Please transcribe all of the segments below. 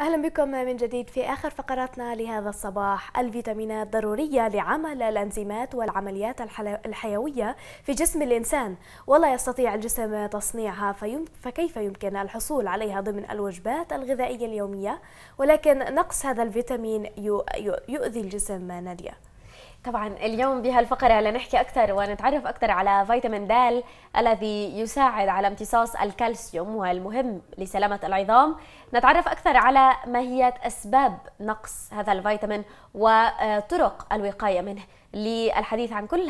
أهلا بكم من جديد في آخر فقراتنا لهذا الصباح الفيتامينات ضرورية لعمل الأنزيمات والعمليات الحيوية في جسم الإنسان ولا يستطيع الجسم تصنيعها فيم... فكيف يمكن الحصول عليها ضمن الوجبات الغذائية اليومية ولكن نقص هذا الفيتامين يؤذي الجسم نادية طبعا اليوم بهالفقرة لنحكي أكثر ونتعرف أكثر على فيتامين د الذي يساعد على امتصاص الكالسيوم والمهم لسلامة العظام نتعرف أكثر على ما هي أسباب نقص هذا الفيتامين وطرق الوقاية منه للحديث عن كل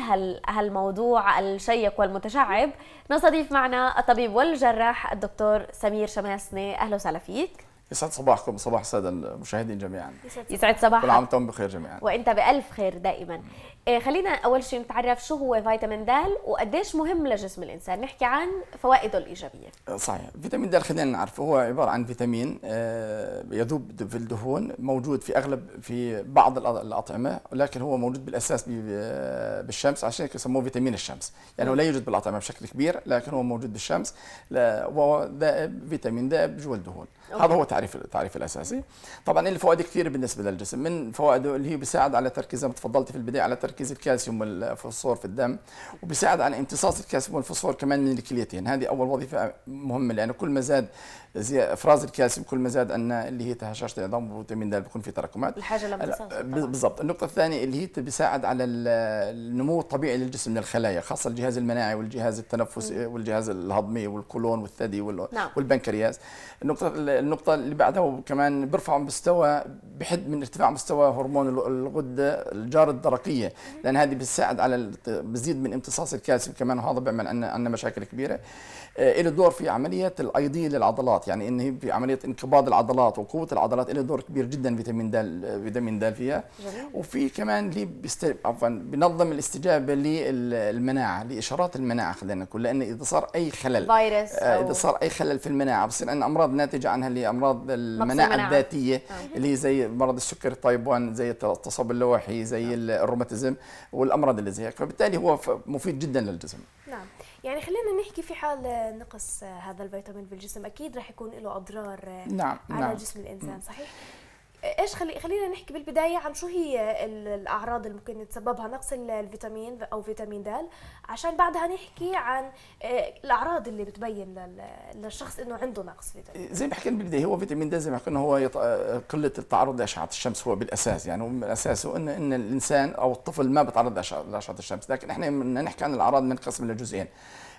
هالموضوع الشيق والمتشعب نستضيف معنا الطبيب والجراح الدكتور سمير شماسني أهلا وسهلا فيك يسعد صباحكم صباح الساده المشاهدين جميعا يسعد صباحك كل عام وانتم بخير جميعا وانت بالف خير دائما آه، خلينا اول شيء نتعرف شو هو فيتامين د وقديش مهم لجسم الانسان نحكي عن فوائده الايجابيه آه، صحيح فيتامين د خلينا نعرفه هو عباره عن فيتامين آه، يذوب في الدهون موجود في اغلب في بعض الاطعمه ولكن هو موجود بالاساس بالشمس عشان هيك يسموه فيتامين الشمس يعني هو لا يوجد بالاطعمه بشكل كبير لكن هو موجود بالشمس وهو فيتامين ذائب جوا الدهون أوكي. هذا هو تعريف التعريف الاساسي طبعا له إيه فوائد كثيره بالنسبه للجسم من فوائده اللي هي بيساعد على تركيز زي ما تفضلت في البدايه على تركيز الكالسيوم والفوسفور في الدم وبيساعد على امتصاص الكالسيوم والفوسفور كمان من الكليتين هذه اول وظيفه مهمه لانه كل ما زاد زي افراز الكالسيوم كل ما زاد ان اللي هي تهشاشه العظام وفيتامين د بيكون في تراكمات الحاجه لما بالضبط النقطه الثانيه اللي هي بيساعد على النمو الطبيعي للجسم من الخلايا خاصه الجهاز المناعي والجهاز التنفسي والجهاز الهضمي والقولون والثدي وال... نعم. والبنكرياس النقطه النقطه اللي بعدها كمان بيرفع مستوى بحد من ارتفاع مستوى هرمون الغده الجاره الدرقيه لان هذه بتساعد على بزيد من امتصاص الكالسيوم كمان وهذا بيعمل عندنا مشاكل كبيره له آه، دور في عمليه الايضيه للعضلات العضلات يعني ان في عمليه انقباض العضلات وقوه العضلات له دور كبير جدا فيتامين د فيتامين د فيها وفي كمان لي بيست... عفوا بنظم الاستجابه للمناعه لاشارات المناعه خلينا نقول لان اذا صار اي خلل فيروس آه، اذا صار اي خلل في المناعه بصير عندنا امراض ناتجه عنها اللي امراض المناعه الذاتيه آه. اللي هي زي مرض السكري تايب 1 زي التصاب اللوحي زي آه. الروماتيزم والامراض اللي زي هيك فبالتالي هو مفيد جدا للجسم نعم يعني خلينا نحكي في حال نقص هذا الفيتامين بالجسم اكيد راح يكون له اضرار آه، نعم على نعم. جسم الانسان صحيح ايش خلي خلينا نحكي بالبدايه عن شو هي الاعراض اللي ممكن تسببها نقص الفيتامين او فيتامين د عشان بعدها نحكي عن آه، الاعراض اللي بتبين للشخص انه عنده نقص فيتامين زي ما حكينا بالبدايه هو فيتامين د زي ما حكينا هو آه، قله التعرض لاشعه الشمس هو بالاساس يعني هو من اساسه ان ان الانسان او الطفل ما بيتعرض لاشعه الشمس لكن احنا بدنا نحكي عن الاعراض قسم لجزئين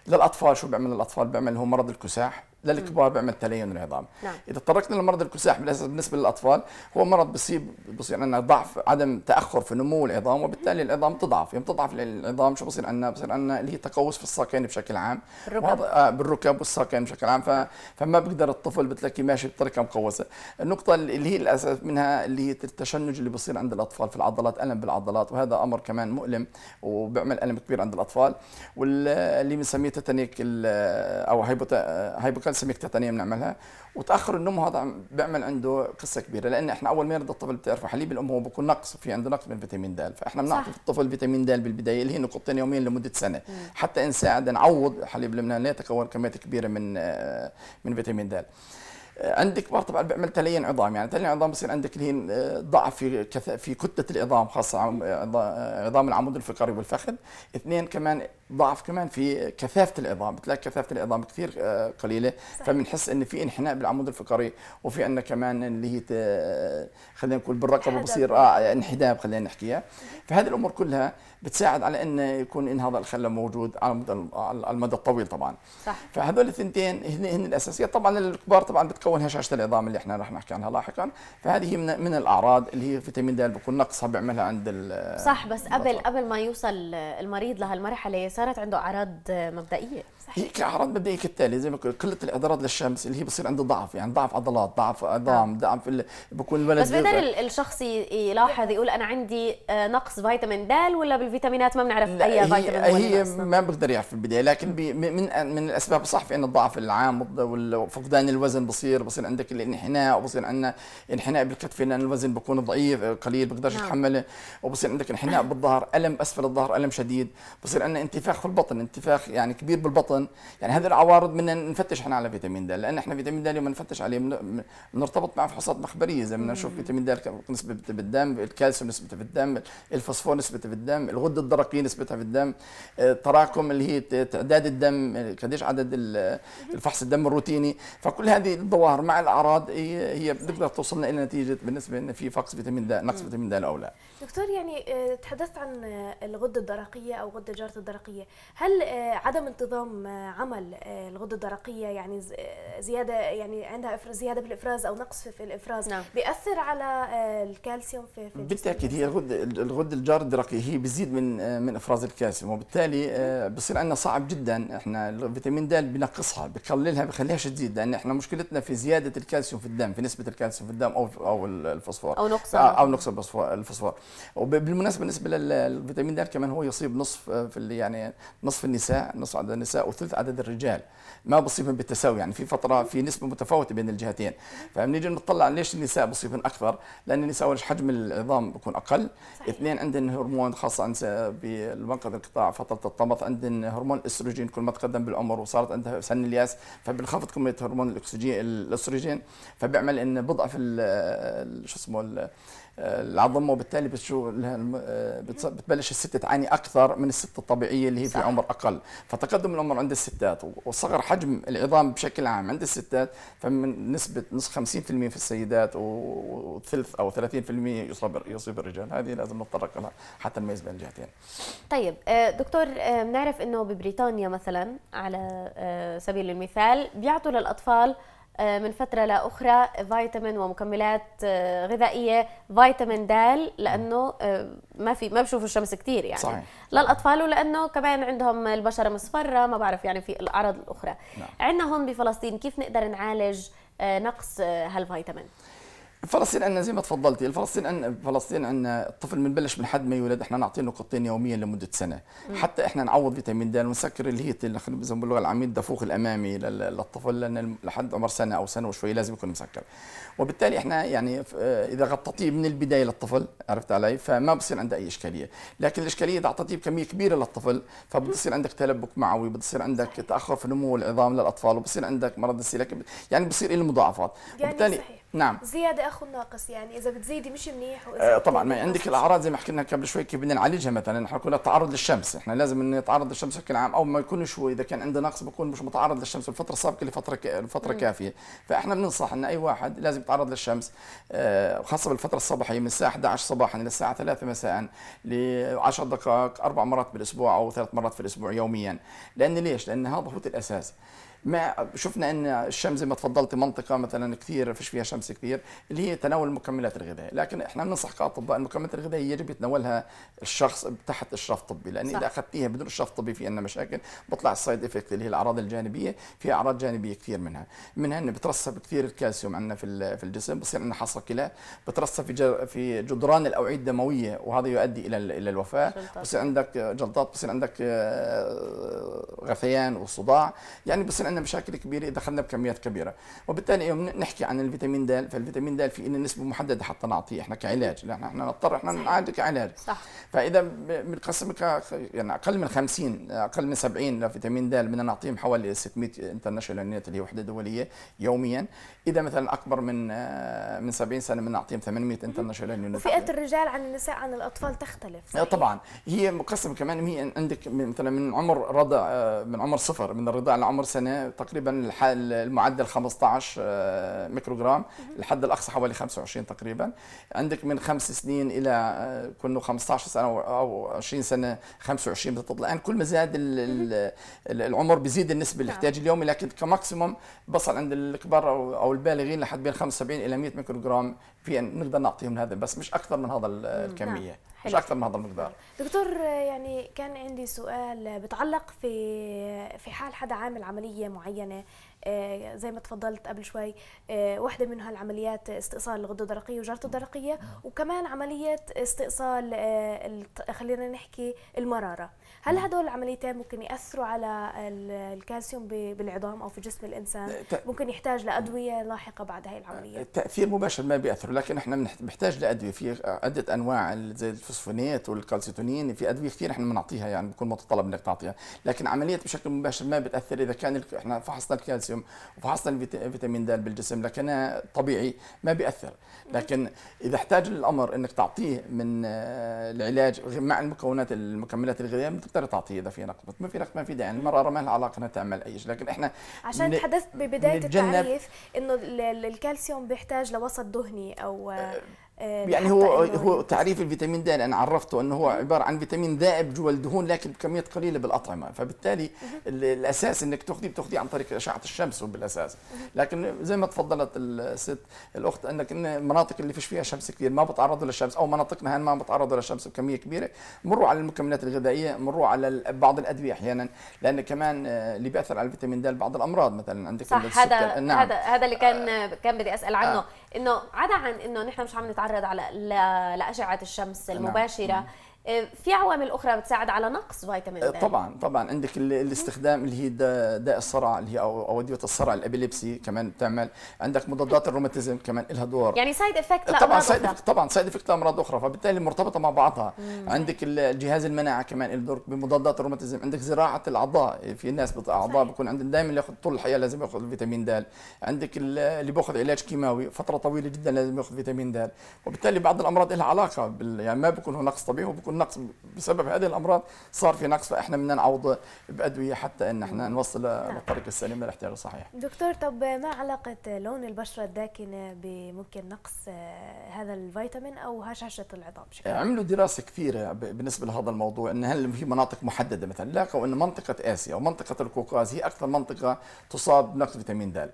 للاطفال شو بيعمل الاطفال بيعمل هو مرض الكساح للكبار بيعمل تلين العظام نعم. اذا تطرقنا لمرض الكساح بالنسبه للاطفال هو مرض بصيب بصير عندنا ضعف عدم تاخر في نمو العظام وبالتالي العظام تضعف يوم تضعف العظام شو بصير عندنا بصير عندنا اللي هي تقوس في الساقين بشكل عام بالركب آه بالركب والساقين بشكل عام ف... نعم. فما بقدر الطفل بتلاقي ماشي بطريقه مقوسه النقطه اللي هي الاساس منها اللي هي التشنج اللي بصير عند الاطفال في العضلات الم بالعضلات وهذا امر كمان مؤلم وبيعمل الم كبير عند الاطفال واللي بنسميه تتنيك او هايبوتا آه، سميك تقنيه بنعملها وتاخر النمو هذا بيعمل عنده قصه كبيره لان احنا اول ما يرضى الطفل بتعرفوا حليب الام هو بكون نقص في عنده نقص من فيتامين د فاحنا بنعطي الطفل فيتامين د بالبدايه اللي هي نقطتين يوميا لمده سنه مم. حتى نساعد نعوض حليب لبنان لا يتكون كميات كبيره من آه، من فيتامين د آه، عندك برضه طبعا بيعمل تلين عظام يعني تلين عظام بصير عندك هي آه، ضعف في كث... في كتله العظام خاصه عظام العمود الفقري والفخذ اثنين كمان ضعف كمان في كثافه العظام بتلاقي كثافه العظام كثير آه، قليله فبنحس ان في انحناء بالعمود الفقري وفي عندنا كمان اللي هي خلينا نقول بالرقبه بصير اه انحداب خلينا نحكيها فهذه الامور كلها بتساعد على ان يكون هذا الخلل موجود على المدى المدى الطويل طبعا صح فهذول الثنتين هن, هن الاساسيات طبعا الكبار طبعا بتكون هشاشه العظام اللي احنا راح نحكي عنها لاحقا فهذه من, من الاعراض اللي هي فيتامين د بكون نقصها بيعملها عند صح بس قبل قبل ما يوصل المريض لهالمرحله صارت عنده اعراض مبدئيه هي كاعراض مبدئيه كالتالي زي ما قلت قله الاعراض للشمس اللي هي بصير عنده ضعف يعني ضعف عضلات ضعف عظام نعم. ضعف في بكون الولد بس بيقدر الشخص يلاحظ يقول انا عندي آه، نقص فيتامين د ولا بالفيتامينات ما بنعرف اي فيتامين هي, هي نعم. ما بقدر يعرف في البدايه لكن من من الاسباب صح في ان الضعف العام وفقدان الوزن بصير بصير عندك الانحناء وبصير عندنا انحناء بالكتف لان الوزن بكون ضعيف آه، قليل بقدرش نعم. يتحمله وبصير عندك انحناء بالظهر الم اسفل الظهر الم شديد بصير عندنا انتفاخ في البطن انتفاخ يعني كبير بالبطن البطن يعني هذه العوارض بدنا نفتش احنا على فيتامين د لان احنا فيتامين د لما نفتش عليه بنرتبط معه فحوصات مخبريه زي بدنا نشوف فيتامين د نسبته بالدم الكالسيوم نسبته في الدم الفوسفور نسبته في الدم الغده الدرقيه نسبتها في الدم آه، التراكم اللي هي تعداد الدم قديش عدد الفحص الدم الروتيني فكل هذه الظواهر مع الاعراض هي بتقدر توصلنا الى نتيجه بالنسبه ان في فقس فيتامين د نقص فيتامين د او لا دكتور يعني آه، تحدثت عن آه، الغده الدرقيه او غده جاره الدرقيه هل آه، عدم انتظام عمل الغده الدرقيه يعني زياده يعني عندها زياده بالافراز او نقص في الافراز نعم. بياثر على الكالسيوم في, بالتاكيد هي الغده الغده الجاره الدرقيه هي بتزيد من من افراز الكالسيوم وبالتالي بصير عندنا صعب جدا احنا الفيتامين د بنقصها بقللها بخليهاش تزيد لان احنا مشكلتنا في زياده الكالسيوم في الدم في نسبه الكالسيوم في الدم او او الفوسفور او نقص او نقص الفوسفور وبالمناسبه بالنسبه للفيتامين د كمان هو يصيب نصف آه، في يعني نصف النساء نصف عدد النساء وثلث عدد الرجال ما بصيبهم بالتساوي يعني في فتره في نسبه متفاوته بين الجهتين فبنيجي نطلع ليش النساء بصيبهم اكثر لان النساء اول حجم العظام بيكون اقل صحيح. اثنين عندهم هرمون خاصه بالمنقذ القطاع فتره الطمث عندهم هرمون الاستروجين كل ما تقدم بالعمر وصارت عندها سن الياس فبنخفض كميه هرمون الاكسجين الاستروجين فبيعمل ان بضعف شو اسمه العظم وبالتالي بتبلش الست تعاني اكثر من الست الطبيعيه اللي هي في عمر اقل فتقدم العمر عند الستات وصغر حجم العظام بشكل عام عند الستات فمن نسبه نص 50% في السيدات وثلث او 30% يصاب يصيب الرجال هذه لازم نتطرق لها حتى نميز بين الجهتين طيب آه، دكتور آه، بنعرف انه ببريطانيا مثلا على آه، سبيل المثال بيعطوا للاطفال آه، من فترة لأخرى فيتامين ومكملات آه، غذائية فيتامين دال لأنه آه، ما في ما بشوفوا الشمس كثير يعني صحيح. للأطفال ولأنه كمان عندهم البشرة مصفرة ما بعرف يعني في الأعراض الأخرى نعم. عندنا هون بفلسطين كيف نقدر نعالج نقص هالفيتامين؟ فلسطين عندنا زي ما تفضلتي الفلسطين عندنا فلسطين عندنا الطفل من بلش من حد ما يولد احنا نعطيه نقطتين يوميا لمده سنه مم. حتى احنا نعوض فيتامين د ونسكر اللي هي اللي احنا باللغه العاميه الدفوخ الامامي للطفل لان لحد عمر سنه او سنه وشوي لازم يكون مسكر وبالتالي احنا يعني اذا غطيتيه طيب من البدايه للطفل عرفت علي فما بصير عنده اي اشكاليه لكن الاشكاليه اذا اعطيتيه طيب بكميه كبيره للطفل فبتصير عندك تلبك معوي بتصير عندك تاخر في نمو العظام للاطفال وبصير عندك مرض السيلك يعني بصير له مضاعفات يعني وبالتالي صحيح. نعم زياده اخو ناقص يعني اذا بتزيدي مش منيح وإذا آه، طبعا ما يعني عندك الاعراض زي ما حكينا قبل شوي كيف بدنا نعالجها مثلا نحن كنا التعرض للشمس احنا لازم نتعرض للشمس بشكل عام او ما يكونش هو اذا كان عنده نقص بكون مش متعرض للشمس الفتره السابقه لفتره ك... لفتره كافيه فاحنا بننصح ان اي واحد لازم يتعرض للشمس آه، خاصه بالفتره الصباحيه من الساعه 11 صباحا الى الساعه 3 مساء ل 10 دقائق اربع مرات بالاسبوع او ثلاث مرات في الاسبوع يوميا لان ليش لان هذا هو الاساس ما شفنا ان الشمس زي ما تفضلت منطقه مثلا كثير فيش فيها شمس كثير اللي هي تناول المكملات الغذائيه لكن احنا بننصح كاطباء المكملات الغذائيه يجب يتناولها الشخص تحت اشراف طبي لان صح. اذا اخذتيها بدون اشراف طبي في عندنا مشاكل بطلع السايد افكت اللي هي الاعراض الجانبيه في اعراض جانبيه كثير منها منها انه بترسب كثير الكالسيوم عندنا في في الجسم بصير عندنا حصى كلى بترسب في في جدران الاوعيه الدمويه وهذا يؤدي الى الى الوفاه بصير عندك جلطات بصير عندك آه، غثيان وصداع يعني بصير عندنا مشاكل كبيره اذا اخذنا بكميات كبيره وبالتالي يوم نحكي عن الفيتامين د فالفيتامين د في إن نسبه محدده حتى نعطيه احنا كعلاج لان احنا نضطر احنا نعالجه كعلاج صح فاذا بنقسم يعني اقل من 50 اقل من 70 لفيتامين د بدنا نعطيهم حوالي 600 انترناشونال يونت اللي هي وحده دوليه يوميا اذا مثلا اكبر من من 70 سنه بنعطيهم 800 انترناشونال يونت فئه الرجال عن النساء عن الاطفال تختلف صحيح؟ إيه، طبعا هي مقسمه كمان هي عندك مثلا من عمر رضع آه، من عمر صفر من الرضاعه لعمر سنه تقريبا المعدل 15 آه، ميكروغرام الحد الاقصى حوالي 25 تقريبا عندك من خمس سنين الى آه، كنا 15 سنه او 20 سنه 25 بتطلع الان كل ما زاد العمر بيزيد النسبه الاحتياج نعم. اليومي لكن كماكسيموم بصل عند الكبار او البالغين لحد بين 75 الى 100 ميكروغرام في ان نقدر نعطيهم هذا بس مش اكثر من هذا نعم. الكميه نعم. مش اكثر من هذا المقدار دكتور يعني كان عندي سؤال بتعلق في في حال حدا عامل عمليه معينه آه، زي ما تفضلت قبل شوي آه، واحدة من هالعمليات استئصال الغدة الدرقية وجرة الدرقية وكمان عملية استئصال آه، خلينا نحكي المرارة هل هدول العمليتين ممكن ياثروا على الكالسيوم بالعظام او في جسم الانسان ممكن يحتاج لادويه لاحقه بعد هاي العمليه آه، تاثير مباشر ما بياثر لكن احنا بنحتاج لادويه في عده انواع زي الفوسفونات والكالسيتونين في ادويه كثير احنا بنعطيها يعني بكون متطلب انك تعطيها لكن عمليه بشكل مباشر ما بتاثر اذا كان احنا فحصنا الكالسيوم وفحصنا الفيتامين د بالجسم لكن طبيعي ما بياثر لكن اذا احتاج الامر انك تعطيه من آه، العلاج مع المكونات المكملات الغذائيه تقدر تعطيه اذا في نقد ما في نقد ما في داعي يعني المراه ما لها علاقه انها تعمل اي شيء لكن احنا عشان ن... تحدثت ببدايه التعريف انه الكالسيوم بيحتاج لوسط دهني او أه، آه، يعني هو هو تعريف الفيتامين د انا عرفته انه هو عباره عن فيتامين ذائب جوا الدهون لكن بكميات قليله بالاطعمه فبالتالي الاساس انك تاخذيه بتاخذيه عن طريق اشعه الشمس بالاساس لكن زي ما تفضلت الست الاخت انك إن المناطق اللي فيش فيها شمس كثير ما بتعرضوا للشمس او مناطقنا هان ما بتعرضوا للشمس بكميه كبيره مروا على المكملات الغذائيه مروا على بعض الادويه احيانا لان كمان آه، اللي بياثر على الفيتامين د بعض الامراض مثلا عندك صح هذا نعم. هذا هذا اللي كان آه. كان بدي اسال عنه آه. انه عدا عن انه نحن مش عم نتعرض على لاشعه الشمس نعم. المباشره نعم. آه، في عوامل اخرى بتساعد على نقص فيتامين آه، د طبعا طبعا عندك الاستخدام اللي هي داء الصرع اللي هي او اوديه الصرع الابيليبسي كمان بتعمل عندك مضادات الروماتيزم كمان لها دور يعني سايد افكت طبعا سايد افكت طبعا سايد افكت لامراض اخرى فبالتالي مرتبطه مع بعضها مم. عندك الجهاز المناعه كمان له دور بمضادات الروماتيزم عندك زراعه الاعضاء في ناس اعضاء بكون عندهم دائما ياخذ طول الحياه لازم ياخذ فيتامين د عندك اللي بياخذ علاج كيماوي فتره طويله جدا لازم ياخذ فيتامين د وبالتالي بعض الامراض لها علاقه بال... يعني ما بيكون هو نقص طبيعي وبكون يكون نقص بسبب هذه الامراض صار في نقص فاحنا بدنا نعوض بادويه حتى ان احنا نوصل للطريق نعم. السليم للاحتياج الصحيح. دكتور طب ما علاقه لون البشره الداكنه بممكن نقص هذا الفيتامين او هشاشه العظام شكل. عملوا دراسه كثيره بالنسبه لهذا الموضوع ان هل في مناطق محدده مثلا لاقوا ان منطقه اسيا ومنطقه القوقاز هي اكثر منطقه تصاب بنقص فيتامين د.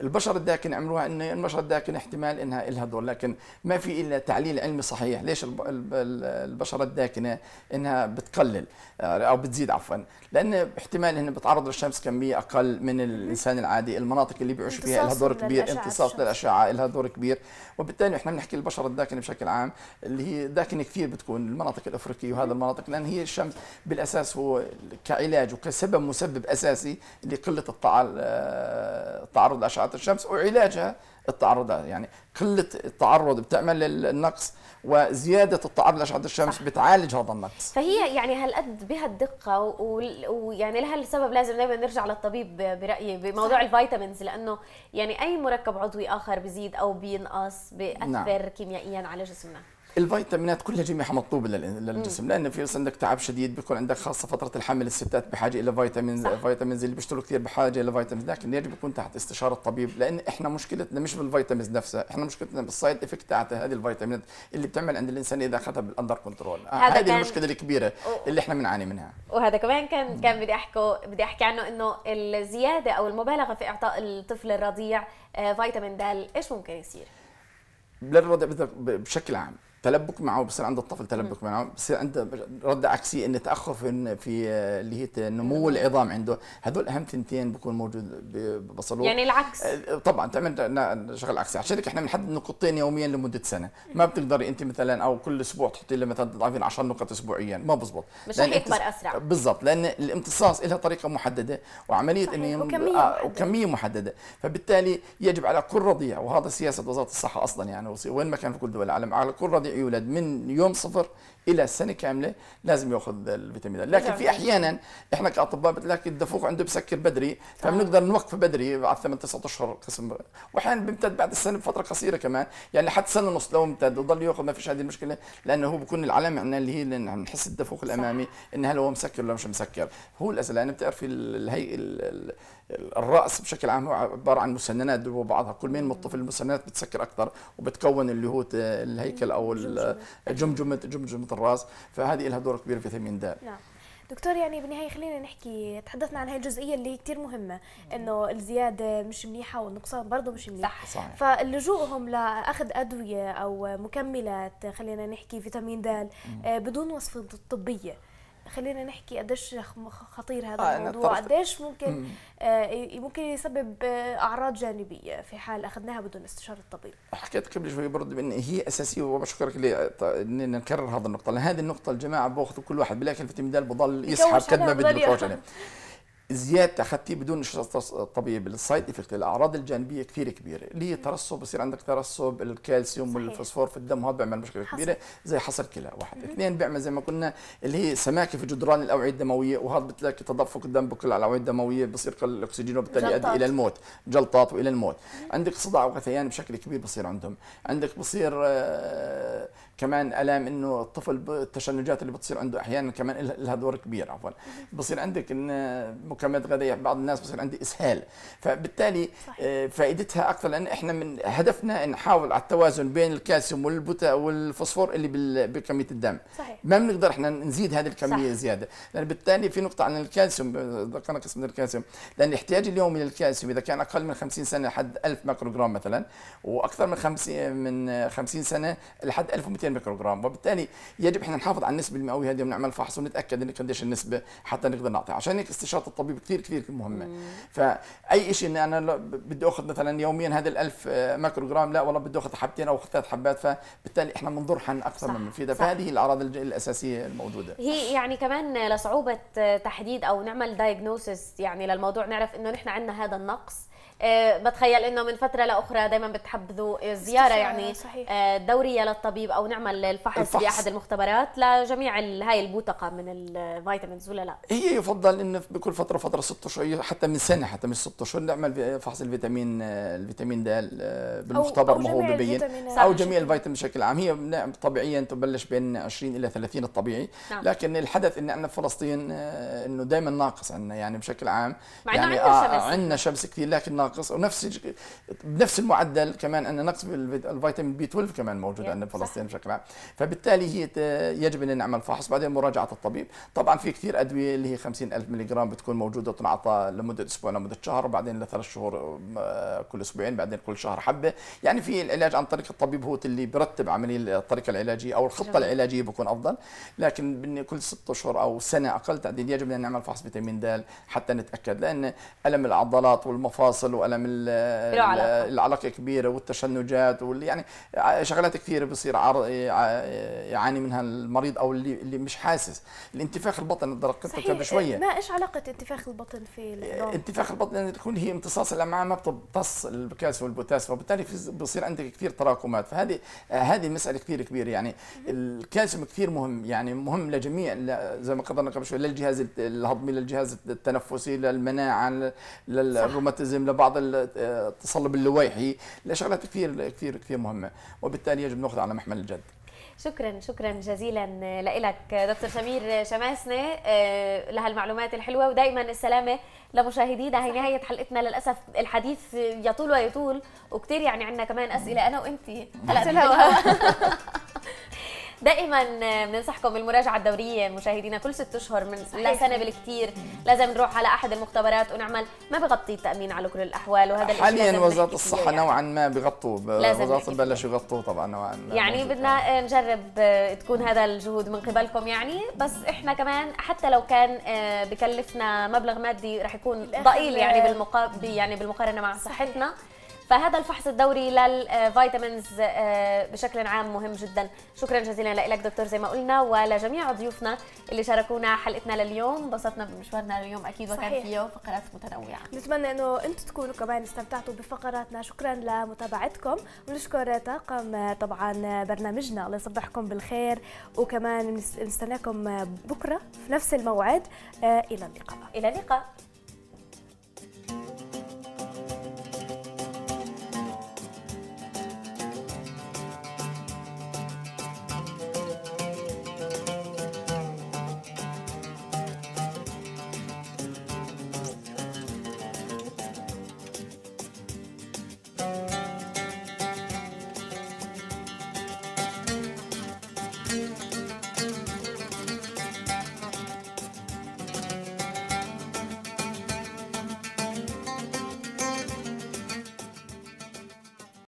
البشر الداكن عملوها انه البشر الداكن احتمال انها لها دور لكن ما في الا تعليل علمي صحيح ليش البشره الداكنه انها بتقلل آه، او بتزيد عفوا لان احتمال انها بتعرض للشمس كميه اقل من الانسان العادي المناطق اللي بيعيشوا فيها لها دور كبير امتصاص للاشعه لها دور كبير وبالتالي احنا بنحكي البشره الداكنه بشكل عام اللي هي داكنه كثير بتكون المناطق الافريقيه وهذا المناطق لان هي الشمس بالاساس هو كعلاج وكسبب مسبب اساسي لقله التعرض آه، لاشعه اشعه الشمس وعلاجها التعرض يعني قله التعرض بتعمل النقص وزياده التعرض لاشعه الشمس صح. بتعالج هذا النقص فهي يعني هالقد بها الدقه ويعني لها السبب لازم دائما نرجع للطبيب برايي بموضوع صح. الفيتامينز لانه يعني اي مركب عضوي اخر بزيد او بينقص بياثر نعم. كيميائيا على جسمنا الفيتامينات كلها جميعها مطلوبه للجسم لان في عندك تعب شديد بيكون عندك خاصه فتره الحمل الستات بحاجه الى فيتامينز فيتامين فيتامينز اللي بيشتغلوا كثير بحاجه الى فيتامين لكن يجب يكون تحت استشاره الطبيب لان احنا مشكلتنا مش بالفيتامينز نفسها احنا مشكلتنا بالسايد افكت تاعت هذه الفيتامينات اللي بتعمل عند الانسان اذا اخذها بالاندر آه، كنترول هذه المشكله الكبيره اللي احنا بنعاني منها وهذا كمان كان كان بدي احكي بدي احكي عنه انه الزياده او المبالغه في اعطاء الطفل الرضيع آه، فيتامين د ايش ممكن يصير للرضيع بشكل عام تلبك معه بصير عند الطفل تلبك معه بصير عنده رد عكسي ان تاخر في في آه، اللي هي نمو العظام عنده هذول اهم ثنتين بكون موجود بصلوه يعني العكس آه، آه، طبعا تعمل شغل عكسي عشان هيك احنا بنحدد نقطتين يوميا لمده سنه ما بتقدري انت مثلا او كل اسبوع تحطي لي مثلا تضعفين 10 نقط اسبوعيا ما بزبط مش رح يكبر اسرع بالضبط لان الامتصاص لها طريقه محدده وعمليه صحيح. انه وكميه, آه وكمية محدده فبالتالي يجب على كل رضيع وهذا سياسه وزاره الصحه اصلا يعني وين ما كان في كل دول العالم على كل رضيع يولد من يوم صفر الى سنه كامله لازم ياخذ الفيتامين د لكن في احيانا احنا كاطباء بتلاقي الدفوق عنده بسكر بدري آه. فبنقدر نوقفه بدري بعد 8 9 اشهر قسم واحيانا بيمتد بعد السنه بفتره قصيره كمان يعني حتى سنه ونص لو امتد وضل ياخذ ما فيش هذه المشكله لانه هو بكون العلامه عندنا اللي هي نحس الدفوق الامامي ان هل هو مسكر ولا مش مسكر هو الاسئله لانه بتعرفي الهي الراس بشكل عام هو عباره عن مسننات وبعضها كل مين مطفي المسننات بتسكر اكثر وبتكون اللي هو الهيكل او الجمجمه جمجمه الراس فهذه لها دور كبير فيتامين د نعم دكتور يعني بالنهايه خلينا نحكي تحدثنا عن هاي الجزئيه اللي هي كثير مهمه انه الزياده مش منيحه والنقصان برضه مش منيح صح صحيح. فلجوءهم لاخذ ادويه او مكملات خلينا نحكي فيتامين د آه، بدون وصفه طبيه خلينا نحكي قديش خطير هذا آه الموضوع قديش ممكن آه ممكن يسبب آه اعراض جانبيه في حال اخذناها بدون استشاره الطبيب حكيت قبل شوي برضه بان هي اساسيه وبشكرك ان نكرر هذه النقطه لان هذه النقطه الجماعه باخذوا كل واحد بلاكن في الفتيم بضل يسحب قد ما بده زياده اخذتيه بدون نشاط طبيعي السايد افكت الاعراض الجانبيه كثير كبيره اللي هي ترسب بصير عندك ترسب الكالسيوم صحيح. والفوسفور في الدم هذا بيعمل مشكله حصل. كبيره زي حصر كلى واحد اثنين بيعمل زي ما قلنا اللي هي سماكه في جدران الاوعيه الدمويه وهذا بتلاقي تدفق الدم بكل على الاوعيه الدمويه بصير قل الاكسجين وبالتالي يؤدي الى الموت جلطات والى الموت مم. عندك صداع وغثيان بشكل كبير بصير عندهم عندك بصير آه، كمان الام انه الطفل التشنجات اللي بتصير عنده احيانا كمان لها دور كبير عفوا بصير عندك ان مكملات غذائيه بعض الناس بصير عندي اسهال فبالتالي صحيح. آه، فائدتها اكثر لان احنا من هدفنا نحاول على التوازن بين الكالسيوم والبوتا والفوسفور اللي بكميه الدم صحيح. ما بنقدر احنا نزيد هذه الكميه صح. زياده لان بالتالي في نقطه عن الكالسيوم ذكرنا قسم الكالسيوم لان الاحتياج اليومي للكالسيوم اذا كان اقل من 50 سنه لحد 1000 ميكروغرام مثلا واكثر من 50 من 50 سنه لحد 1200 ميكروغرام وبالتالي يجب احنا نحافظ على النسبه المئويه هذه ونعمل فحص ونتاكد انه قديش النسبه حتى نقدر نعطيها عشان هيك استشاره الطبيب كثير كثير مهمه مم. فاي شيء ان انا بدي اخذ مثلا يوميا هذا ال1000 آه، ميكروغرام لا والله بدي اخذ حبتين او ثلاث حبات فبالتالي احنا بنضر حالنا اكثر من مفيده فهذه الاعراض الاساسيه الموجوده هي يعني كمان لصعوبه تحديد او نعمل دايجنوسس يعني للموضوع نعرف انه نحن عندنا هذا النقص آه، بتخيل انه من فتره لاخرى دائما بتحبذوا زياره يعني صحيح. آه، دوريه للطبيب او نعمل الفحص, الفحص. باحد المختبرات لجميع هاي البوتقه من الفيتامينز ولا لا هي يفضل انه بكل فتره فتره ست اشهر حتى من سنه حتى مش ست اشهر نعمل فحص الفيتامين آه، الفيتامين د بالمختبر ما هو ببين او جميع الفيتامين بشكل عام هي نعم، طبيعيا تبلش بين 20 الى 30 الطبيعي نعم. لكن الحدث ان عندنا في فلسطين انه دائما ناقص عندنا يعني بشكل عام مع يعني عندنا شمس عندنا شمس كثير لكن ناقص ناقص ونفس بنفس المعدل كمان ان نقص الفيتامين بي 12 كمان موجود عندنا بفلسطين بشكل عام فبالتالي هي يجب ان نعمل فحص بعدين مراجعه الطبيب طبعا في كثير ادويه اللي هي 50000 ملغ بتكون موجوده تنعطى لمده اسبوع لمده شهر وبعدين لثلاث شهور كل اسبوعين بعدين كل شهر حبه يعني في العلاج عن طريق الطبيب هو اللي بيرتب عمليه الطريقه العلاجيه او الخطه جميل. العلاجيه بكون افضل لكن كل ست اشهر او سنه اقل تعديل يجب ان نعمل فحص فيتامين د حتى نتاكد لان الم العضلات والمفاصل والم العلاقه كبيره والتشنجات واللي يعني شغلات كثيره بصير يعاني منها المريض او اللي اللي مش حاسس الانتفاخ البطن اللي قلت قبل شويه ما ايش علاقه انتفاخ البطن في العظام انتفاخ البطن يعني تكون هي امتصاص الامعاء ما بتمتص الكالسيوم والبوتاس فبالتالي بصير عندك كثير تراكمات فهذه هذه مساله كثير كبيره يعني الكالسيوم كثير مهم يعني مهم لجميع زي ما قدرنا قبل شوي للجهاز الهضمي للجهاز التنفسي للمناعه للروماتيزم لبعض بعض التصلب آه، اللويحي لشغلات كثير كثير كثير مهمه وبالتالي يجب ناخذ على محمل الجد شكرا شكرا جزيلا لك دكتور سمير شماسنه آه، لهالمعلومات الحلوه ودائما السلامه لمشاهدينا هي نهايه حلقتنا للاسف الحديث يطول ويطول وكثير يعني عندنا كمان اسئله انا وانت هلا دائما بننصحكم بالمراجعه الدوريه مشاهدينا كل ست اشهر من لسنه بالكثير لازم نروح على احد المختبرات ونعمل ما بغطي التامين على كل الاحوال وهذا الشيء حاليا وزاره الصحه يعني. نوعا ما بغطوه وزاره بلشوا يغطوه طبعا نوعا ما يعني بدنا نجرب آه، تكون هذا الجهود من قبلكم يعني بس احنا كمان حتى لو كان آه، بكلفنا مبلغ مادي رح يكون ضئيل يعني آه، بالمقابل يعني بالمقارنه مع صحتنا فهذا الفحص الدوري للفيتامينز آه، بشكل عام مهم جدا شكرا جزيلا لك دكتور زي ما قلنا ولجميع ضيوفنا اللي شاركونا حلقتنا لليوم انبسطنا بمشوارنا اليوم اكيد وكان فيه فقرات متنوعه نتمنى انه انتم تكونوا كمان استمتعتوا بفقراتنا شكرا لمتابعتكم ونشكر طاقم طبعا برنامجنا الله يصبحكم بالخير وكمان نستناكم بكره في نفس الموعد آه، الى اللقاء الى اللقاء